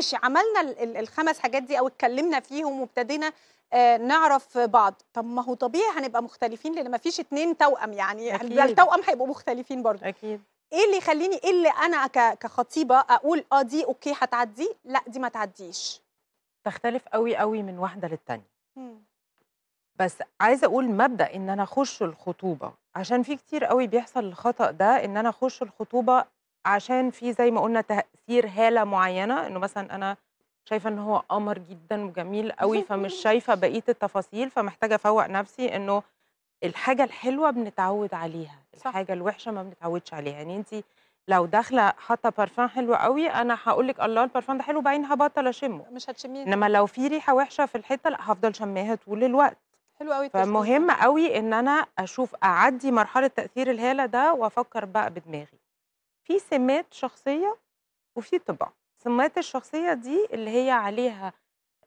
ماشي عملنا الخمس حاجات دي او اتكلمنا فيهم وابتدينا آه، نعرف بعض طب ما هو طبيعي هنبقى مختلفين لان ما فيش اتنين توأم يعني أكيد. التوأم هيبقوا مختلفين برضه اكيد ايه اللي يخليني ايه اللي انا كخطيبه اقول اه دي اوكي هتعدي لا دي ما تعديش تختلف قوي قوي من واحده للتانيه بس عايزه اقول مبدا ان انا اخش الخطوبه عشان في كتير قوي بيحصل الخطا ده ان انا اخش الخطوبه عشان في زي ما قلنا تأثير هالة معينة إنه مثلا أنا شايفة إن هو قمر جدا وجميل قوي فمش شايفة بقية التفاصيل فمحتاجة أفوق نفسي إنه الحاجة الحلوة بنتعود عليها صح. الحاجة الوحشة ما بنتعودش عليها يعني أنت لو داخله حاطه بارفان حلو قوي انا هقول لك الله البارفان ده حلو بعدين هبطل اشمه مش هتشميه انما لو في ريحه وحشه في الحته لا هفضل شماها طول الوقت حلو قوي فمهم قوي ان انا اشوف اعدي مرحله تاثير الهاله ده وافكر بقى بدماغي في سمات شخصيه وفي طباع سمات الشخصيه دي اللي هي عليها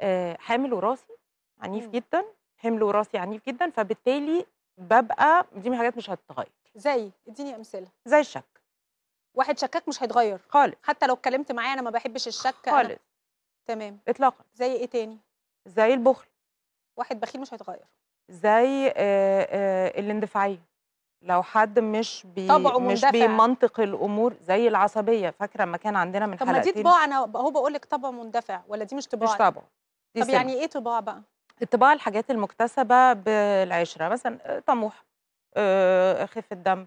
آه، حامل وراثي عنيف مم. جدا حمل وراثي عنيف جدا فبالتالي ببقى دي من حاجات مش هتتغير زي اديني امثله زي الشك واحد شكاك مش هيتغير خالص حتى لو اتكلمت معايا انا ما بحبش الشك خالص أنا... تمام اطلاقا زي ايه تاني زي البخل واحد بخيل مش هيتغير زي آآ آه، آآ آه، الاندفاعيه لو حد مش بي مش بمنطق الامور زي العصبيه فاكره ما كان عندنا من طب حلقتين طب ما دي طباع انا اهو بقول لك طبع مندفع ولا دي مش طباع مش طبع دي طب سمع. يعني ايه طباع بقى الطباع الحاجات المكتسبه بالعشره مثلا آه، طموح خف آه، خفه دم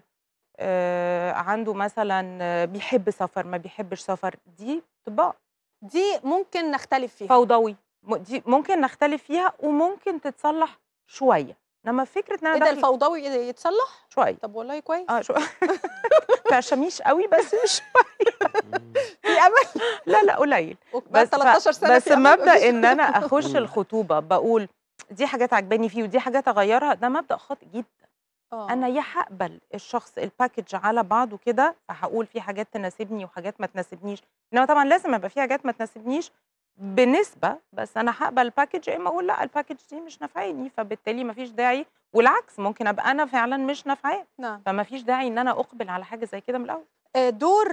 آه، عنده مثلا بيحب سفر ما بيحبش سفر دي طباع دي ممكن نختلف فيها فوضوي دي ممكن نختلف فيها وممكن تتصلح شويه انما فكره ان انا إيه ده الفوضوي يتصلح؟ شويه طب والله كويس اه شويه فشميش قوي بس مش شويه في امل لا لا قليل بس 13 سنه بس مبدا ان انا اخش الخطوبه بقول دي حاجات عجباني فيه ودي حاجات اغيرها ده مبدا خاطئ جدا أوه. انا يا هقبل الشخص الباكج على بعضه كده فهقول في حاجات تناسبني وحاجات ما تناسبنيش انما طبعا لازم يبقى في حاجات ما تناسبنيش بنسبه بس انا هقبل الباكج يا اما اقول لا الباكج دي مش نافعاني فبالتالي مفيش داعي والعكس ممكن ابقى انا فعلا مش نافعاه نعم. فمفيش داعي ان انا اقبل على حاجه زي كده من الاول آه، دور